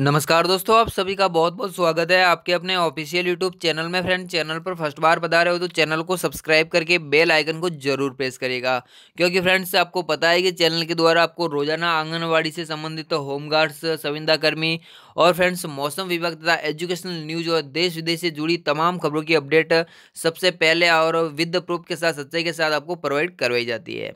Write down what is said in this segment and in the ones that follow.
नमस्कार दोस्तों आप सभी का बहुत बहुत स्वागत है आपके अपने ऑफिशियल यूट्यूब चैनल में फ्रेंड चैनल पर फर्स्ट बार बता रहे हो तो चैनल को सब्सक्राइब करके बेल आइकन को जरूर प्रेस करेगा क्योंकि फ्रेंड्स आपको पता है कि चैनल के द्वारा आपको रोजाना आंगनवाड़ी से संबंधित तो होमगार्ड्स संविदाकर्मी कर्मी और फ्रेंड्स मौसम विभाग तथा एजुकेशनल न्यूज और देश विदेश से जुड़ी तमाम खबरों की अपडेट सबसे पहले और विद प्रूफ के साथ सच्चाई के साथ आपको प्रोवाइड करवाई जाती है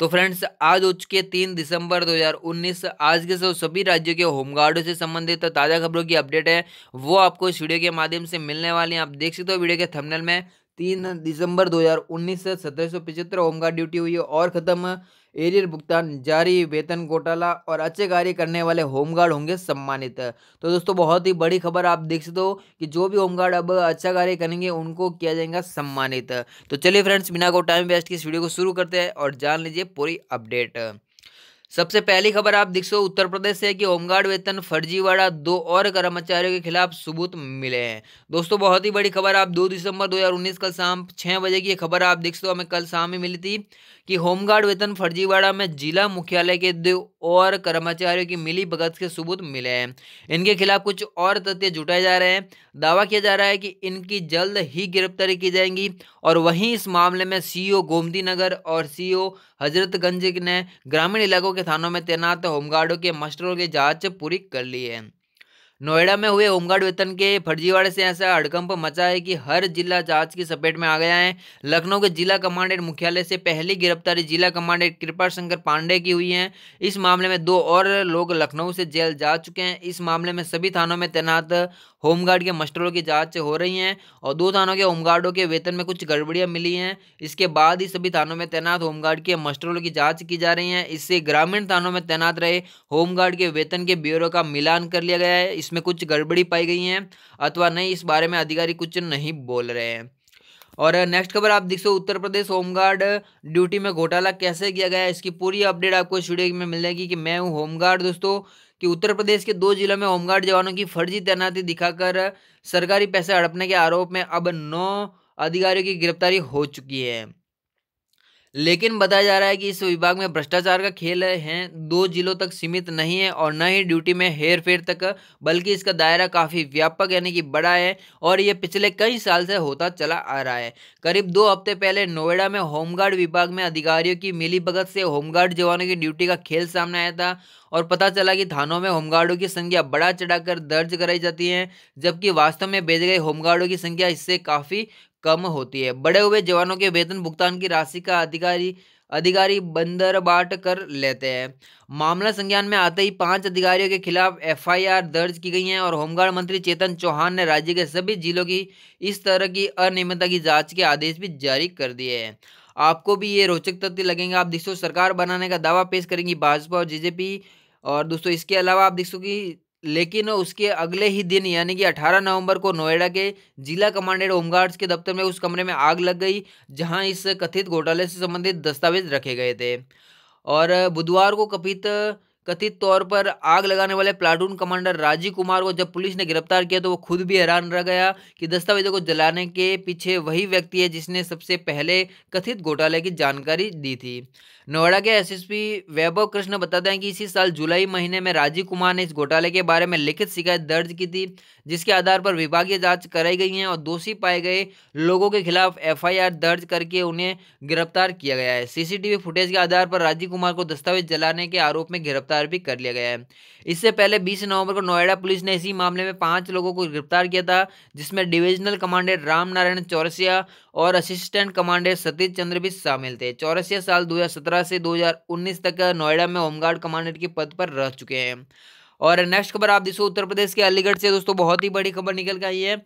तो फ्रेंड्स आज हो चुके तीन दिसंबर 2019 आज के सब सभी राज्यों के होमगार्डों से संबंधित तो ताज़ा खबरों की अपडेट है वो आपको इस वीडियो के माध्यम से मिलने वाली हैं आप देख सकते हो वीडियो के थंबनेल में तीन दिसंबर 2019 से सत्रह सौ पिछहत्तर होमगार्ड ड्यूटी हुई है और ख़त्म एरियर भुगतान जारी वेतन घोटाला और अच्छे कार्य करने वाले होमगार्ड होंगे सम्मानित तो दोस्तों बहुत ही बड़ी खबर आप देख सकते हो कि जो भी होमगार्ड अब अच्छा कार्य करेंगे उनको किया जाएगा सम्मानित तो चलिए फ्रेंड्स बिना को टाइम वेस्ट की इस वीडियो को शुरू करते हैं और जान लीजिए पूरी अपडेट सबसे पहली खबर आप देख सो उत्तर प्रदेश से है कि होमगार्ड वेतन फर्जीवाड़ा दो और कर्मचारियों के खिलाफ सबूत मिले हैं दोस्तों बहुत ही बड़ी खबर आप 2 दिसंबर 2019 कल शाम छः बजे की खबर आप देख सो हमें कल शाम ही मिली थी कि होमगार्ड वेतन फर्जीवाड़ा में जिला मुख्यालय के दो और कर्मचारियों की मिली भगत के सबूत मिले हैं इनके खिलाफ कुछ और तथ्य जुटाए जा रहे हैं दावा किया जा रहा है कि इनकी जल्द ही गिरफ्तारी की जाएंगी और वहीं इस मामले में सीईओ गोमती नगर और सीईओ हजरतगंज ने ग्रामीण इलाकों के थानों में तैनात होमगार्डों के मास्टरों की जांच पूरी कर ली है नोएडा में हुए होमगार्ड वेतन के फर्जीवाड़े से ऐसा हड़कंप मचा है कि हर जिला जांच की चपेट में आ गया है लखनऊ के जिला कमांडेंट मुख्यालय से पहली गिरफ्तारी जिला कमांडेंट कृपा शंकर पांडे की हुई है इस मामले में दो और लोग लखनऊ से जेल जा चुके हैं इस मामले में सभी थानों में तैनात होमगार्ड के मस्टरों की जाँच हो रही है और दो थानों के होमगार्डों के वेतन में कुछ गड़बड़ियाँ मिली हैं इसके बाद ही सभी थानों में तैनात होमगार्ड के मस्टरों की जाँच की जा रही है इससे ग्रामीण थानों में तैनात रहे होमगार्ड के वेतन के ब्यूरो का मिलान कर लिया गया है इसमें कुछ गड़बड़ी पाई गई है अथवा नहीं इस बारे में अधिकारी कुछ नहीं बोल रहे हैं और नेक्स्ट खबर आप देख सो उत्तर प्रदेश होमगार्ड ड्यूटी में घोटाला कैसे किया गया इसकी पूरी अपडेट आपको इस वीडियो में मिल जाएगी कि मैं हूँ होमगार्ड दोस्तों कि उत्तर प्रदेश के दो जिलों में होमगार्ड जवानों की फर्जी तैनाती दिखाकर सरकारी पैसे हड़पने के आरोप में अब नौ अधिकारियों की गिरफ्तारी हो चुकी है लेकिन बताया जा रहा है कि इस विभाग में भ्रष्टाचार का खेल है दो जिलों तक सीमित नहीं है और न ही ड्यूटी में हेर फेर तक बल्कि इसका दायरा काफ़ी व्यापक यानी कि बड़ा है और ये पिछले कई साल से होता चला आ रहा है करीब दो हफ्ते पहले नोएडा में होमगार्ड विभाग में अधिकारियों की मिली से होमगार्ड जवानों की ड्यूटी का खेल सामने आया था और पता चला कि थानों में होमगार्डों की संख्या बढ़ा चढ़ाकर दर्ज कराई जाती है जबकि वास्तव में भेजे गए होमगार्डों की संख्या इससे काफ़ी कम होती है बड़े हुए जवानों के वेतन भुगतान की राशि का अधिकारी अधिकारी बंदर बाट कर लेते हैं मामला संज्ञान में आते ही पांच अधिकारियों के खिलाफ एफआईआर दर्ज की गई है और होमगार्ड मंत्री चेतन चौहान ने राज्य के सभी जिलों की इस तरह की अनियमितता की जांच के आदेश भी जारी कर दिए हैं आपको भी ये रोचक तथ्य लगेंगे आप दोस्तों सरकार बनाने का दावा पेश करेंगी भाजपा और जेजेपी और दोस्तों इसके अलावा आप दोस्तों की लेकिन उसके अगले ही दिन यानी कि 18 नवंबर को नोएडा के जिला कमांडेंट होमगार्ड्स के दफ्तर में उस कमरे में आग लग गई जहां इस कथित घोटाले से संबंधित दस्तावेज रखे गए थे और बुधवार को कपित कथित तौर पर आग लगाने वाले प्लाटून कमांडर राजीव कुमार को जब पुलिस ने गिरफ्तार किया तो वो खुद भी हैरान रह गया कि दस्तावेजों को जलाने के पीछे वही व्यक्ति है जिसने सबसे पहले कथित घोटाले की जानकारी दी थी नोएडा के एसएसपी वैभव कृष्ण बताते हैं कि इसी साल जुलाई महीने में राजीव कुमार ने इस घोटाले के बारे में लिखित शिकायत दर्ज की थी जिसके आधार पर विभागीय जांच कराई गई है और दोषी पाए गए लोगों के खिलाफ एफआईआर दर्ज करके उन्हें गिरफ्तार किया गया है सीसीटीवी फुटेज के आधार पर राजीव कुमार को दस्तावेज जलाने के आरोप में गिरफ्तार गिरफ्तार भी कर लिया गया है इससे पहले 20 नवंबर को नोएडा पुलिस ने इसी मामले में पांच लोगों को गिरफ्तार किया था जिसमें डिविजनल कमांडर राम नारायण चौरसिया और असिस्टेंट कमांडर सतीश चंद्र भी शामिल थे चौरसिया साल दो से दो तक नोएडा में होमगार्ड कमांडर के पद पर रह चुके हैं और नेक्स्ट खबर आप देखो उत्तर प्रदेश के अलीगढ़ से दोस्तों बहुत ही बड़ी खबर निकल के आई है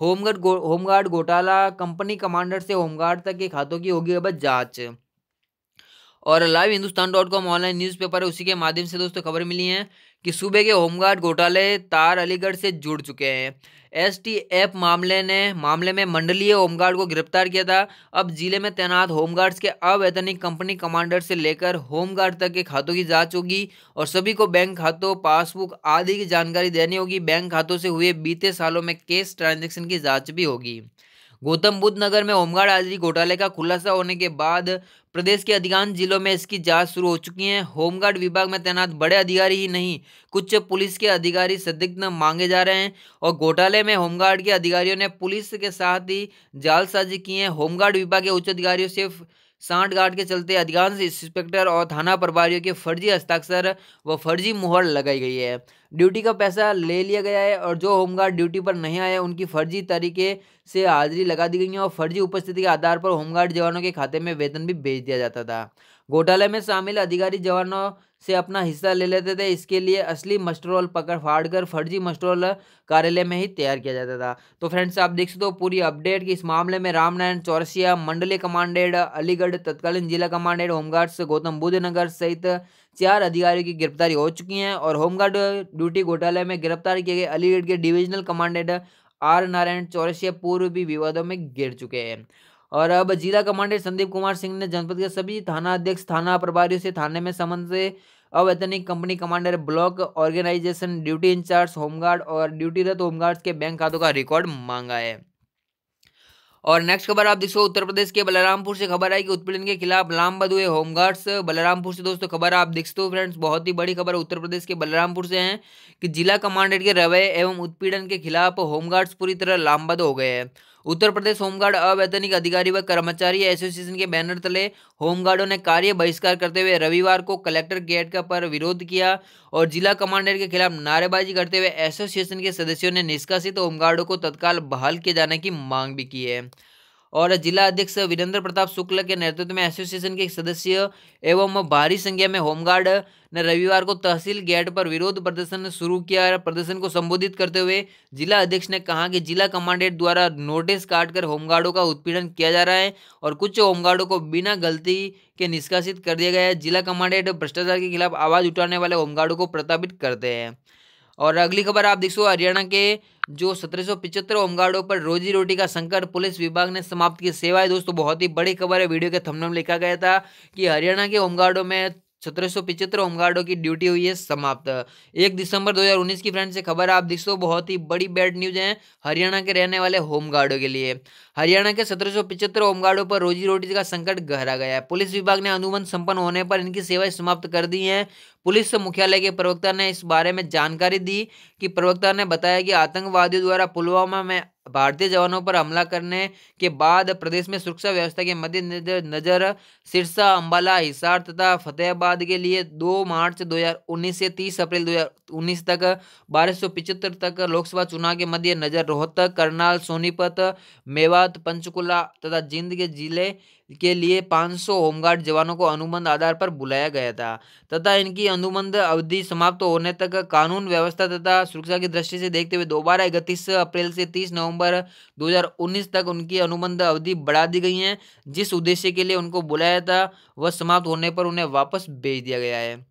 होमगार्ड होमगार्ड घोटाला कंपनी कमांडर से होमगार्ड तक के खातों की होगी अब जांच और live Hindustan dot com online newspaper है उसी के माध्यम से दोस्तों खबर मिली है कि सूबे के होमगार्ड घोटाले तार अलीगढ़ से जुड़ चुके हैं एस टी एफ मामले ने मामले में मंडलीय होमगार्ड को गिरफ्तार किया था अब जिले में तैनात होमगार्ड्स के अवैतनिक कंपनी कमांडर से लेकर होमगार्ड तक के खातों की जांच होगी और सभी को बैंक खातों पासबुक आदि की जानकारी देनी होगी बैंक खातों से हुए बीते सालों में केस ट्रांजेक्शन की जाँच भी होगी गौतम बुद्ध नगर में होमगार्ड हाजिरी घोटाले का खुलासा होने के बाद प्रदेश के अधिकांश जिलों में इसकी जांच शुरू हो चुकी है होमगार्ड विभाग में तैनात बड़े अधिकारी ही नहीं कुछ पुलिस के अधिकारी संदिग्ध मांगे जा रहे हैं और घोटाले में होमगार्ड के अधिकारियों ने पुलिस के साथ ही जालसाजी की है होमगार्ड विभाग के उच्च अधिकारियों से सांठ गार्ड के चलते अधिकांश इंस्पेक्टर और थाना प्रभारियों के फर्जी हस्ताक्षर व फर्जी मुहर लगाई गई है ड्यूटी का पैसा ले लिया गया है और जो होमगार्ड ड्यूटी पर नहीं आए उनकी फर्जी तरीके से हाजिरी लगा दी गई है और फर्जी उपस्थिति के आधार पर होमगार्ड जवानों के खाते में वेतन भी भेज दिया जाता था घोटाले में शामिल अधिकारी जवानों से अपना हिस्सा ले लेते थे इसके लिए असली मस्टरोल पकड़ फाड़ कर फर्जी मस्टरोल कार्यालय में ही तैयार किया जाता था तो फ्रेंड्स आप देख सकते हो पूरी अपडेट कि इस मामले में रामनारायण चौरसिया मंडली कमांडेड अलीगढ़ तत्कालीन जिला कमांडेड होमगार्ड्स गौतम बुद्ध नगर सहित चार अधिकारियों की गिरफ्तारी हो चुकी है और होमगार्ड ड्यूटी घोटाले में गिरफ्तार किए गए अलीगढ़ के divisional commandant R Narayan Chaurasia पूर्व भी विवादों में गिर चुके हैं और अब जिला कमांडेंट संदीप कुमार सिंह ने जनपद के सभी थाना अध्यक्ष थाना प्रभारियों से थाने में संबंध से अवैतनिक company commander block organisation duty incharge home guard और ड्यूटीरत होमगार्ड्स के बैंक खातों का रिकॉर्ड मांगा है और नेक्स्ट खबर आप देखो उत्तर प्रदेश के बलरामपुर से खबर आई कि उत्पीड़न के खिलाफ लामबद हुए होमगार्ड्स बलरामपुर से दोस्तों खबर आप सकते हो फ्रेंड्स बहुत ही बड़ी खबर उत्तर प्रदेश के बलरामपुर से है कि जिला कमांडेंट के रवैये एवं उत्पीड़न के खिलाफ होमगार्ड्स पूरी तरह लामबद हो गए हैं उत्तर प्रदेश होमगार्ड अवैतनिक अधिकारी व कर्मचारी एसोसिएशन के बैनर तले होमगार्डो ने कार्य बहिष्कार करते हुए रविवार को कलेक्टर गेट का पर विरोध किया और जिला कमांडर के खिलाफ नारेबाजी करते हुए एसोसिएशन के सदस्यों ने निष्कासित होमगार्डो को तत्काल बहाल किए जाने की मांग भी की है और जिला अध्यक्ष वीरेंद्र प्रताप शुक्ल के नेतृत्व में एसोसिएशन के सदस्य एवं भारी संख्या में होमगार्ड ने रविवार को तहसील गेट पर विरोध प्रदर्शन शुरू किया प्रदर्शन को संबोधित करते हुए जिला अध्यक्ष ने कहा कि जिला कमांडेंट द्वारा नोटिस काटकर होमगार्डों का उत्पीड़न किया जा रहा है और कुछ होमगार्डों को बिना गलती के निष्कासित कर दिया गया है जिला कमांडेंट भ्रष्टाचार के खिलाफ आवाज उठाने वाले होमगार्डों को प्रतापित करते हैं और अगली खबर आप देखो हरियाणा के जो सत्रह सौ पर रोजी रोटी का संकट पुलिस विभाग ने समाप्त की सेवा है दोस्तों बहुत ही बड़ी खबर है वीडियो के थंबनेल में लिखा गया था कि हरियाणा के होमगार्डो में सत्रह होमगार्डो की ड्यूटी हुई है समाप्त एक दिसंबर 2019 की फ्रेंड से खबर आप सो बहुत ही बड़ी बैड न्यूज है हरियाणा के रहने वाले होमगार्डों के लिए हरियाणा के सत्रह होमगार्डो पर रोजी रोटी का संकट गहरा गया है पुलिस विभाग ने अनुबंध संपन्न होने पर इनकी सेवाएं समाप्त कर दी हैं पुलिस मुख्यालय के प्रवक्ता ने इस बारे में जानकारी दी कि प्रवक्ता ने बताया कि आतंकवादियों द्वारा पुलवामा में भारतीय जवानों पर हमला करने के बाद प्रदेश में सुरक्षा व्यवस्था के मद्देनजर सिरसा अंबाला हिसार तथा फतेहाबाद के लिए 2 मार्च 2019 से 30 अप्रैल 2019 तक बारह तक लोकसभा चुनाव के मद्देनजर रोहतक करनाल सोनीपत मेवात पंचकुला तथा जिंद के जिले के लिए 500 होमगार्ड जवानों को अनुबंध आधार पर बुलाया गया था तथा इनकी अनुबंध अवधि समाप्त होने तक कानून व्यवस्था तथा सुरक्षा की दृष्टि से देखते हुए दोबारा इकतीस अप्रैल से 30 नवंबर 2019 तक उनकी अनुबंध अवधि बढ़ा दी गई है जिस उद्देश्य के लिए उनको बुलाया था वह समाप्त होने पर उन्हें वापस भेज दिया गया है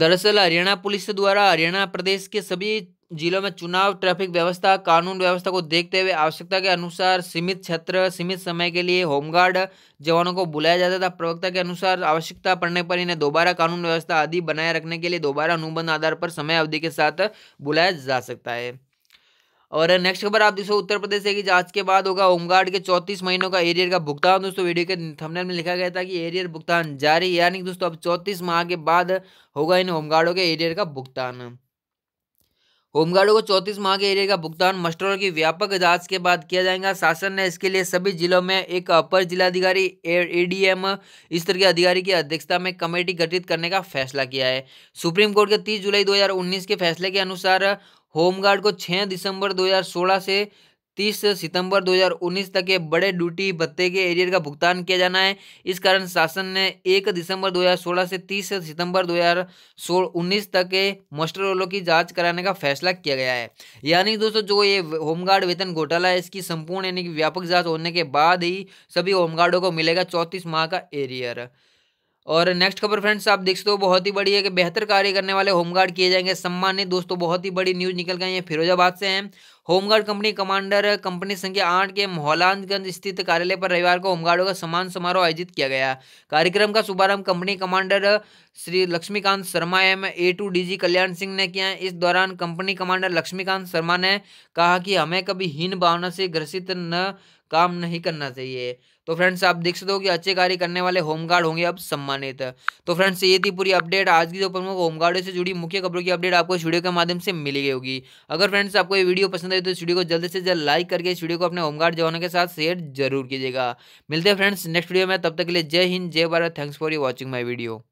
दरअसल हरियाणा पुलिस द्वारा हरियाणा प्रदेश के सभी जिलों में चुनाव ट्रैफिक व्यवस्था कानून व्यवस्था को देखते हुए आवश्यकता के अनुसार सीमित क्षेत्र सीमित समय के लिए होमगार्ड जवानों को बुलाया जाता था प्रवक्ता के अनुसार आवश्यकता पड़ने पर इन्हें दोबारा कानून व्यवस्था आदि बनाए रखने के लिए दोबारा अनुबंध आधार पर समय अवधि के साथ बुलाया जा सकता है और नेक्स्ट खबर आप दोस्तों उत्तर प्रदेश से कि आज के बाद होगा होमगार्ड के चौंतीस महीनों का एरियर का भुगतान दोस्तों वीडियो के थंबनेल में लिखा गया था कि एरियर भुगतान जारी यानी दोस्तों अब चौंतीस माह के बाद होगा इन होमगार्डों के एरियर का भुगतान होमगार्डों को चौंतीस माह के एरिया का भुगतान मस्टरों की व्यापक जांच के बाद किया जाएगा शासन ने इसके लिए सभी जिलों में एक अपर जिलाधिकारी एडीएम इस तरह के अधिकारी की अध्यक्षता में कमेटी गठित करने का फैसला किया है सुप्रीम कोर्ट के 30 जुलाई 2019 के फैसले के अनुसार होमगार्ड को 6 दिसंबर 2016 से 30 सितंबर 2019 तक के बड़े ड्यूटी भत्ते के एरियर का भुगतान किया जाना है इस कारण शासन ने 1 दिसंबर 2016 से 30 सितंबर 2019 तक के मोस्टरोलो की जांच कराने का फैसला किया गया है यानी दोस्तों जो ये होमगार्ड वेतन घोटाला है इसकी संपूर्ण यानी कि व्यापक जाँच होने के बाद ही सभी होमगार्डों को मिलेगा चौंतीस माह का एरियर और नेक्स्ट खबर फ्रेंड्स आप देख सकते हो बहुत ही बड़ी है कि बेहतर कार्य करने वाले होमगार्ड किए जाएंगे सम्मानित दोस्तों बहुत ही बड़ी न्यूज़ निकल गई है फिरोजाबाद से हैं होमगार्ड कंपनी कमांडर कंपनी संख्या आठ के मोहलानगंज स्थित कार्यालय पर रविवार को होमगार्डों का सम्मान समारोह आयोजित किया गया कार्यक्रम का शुभारंभ company commander Shri Laxmikant Sharma M A टू जी कल्याण सिंह ने किया इस दौरान कंपनी कमांडर लक्ष्मीकांत शर्मा ने कहा कि हमें कभी हीन भावना से ग्रसित न काम नहीं करना चाहिए तो फ्रेंड्स आप देख सकते हो कि अच्छे कार्य करने वाले होमगार्ड होंगे अब सम्मानित तो फ्रेंड्स ये थी पूरी अपडेट आज की जो प्रमुख होमगार्डों से जुड़ी मुख्य खबरों की अपडेट आपको इस वीडियो के माध्यम से मिली गई होगी अगर फ्रेंड्स आपको ये वीडियो पसंद आई तो इस वीडियो को जल्द से जल्द लाइक करके इस वीडियो को अपने होमगार्ड जवानों के साथ शेयर जरूर कीजिएगा मिलते हैं फ्रेंड्स नेक्स्ट वीडियो में तब तक के लिए जय हिंद जय Bharat thanks for you watching my video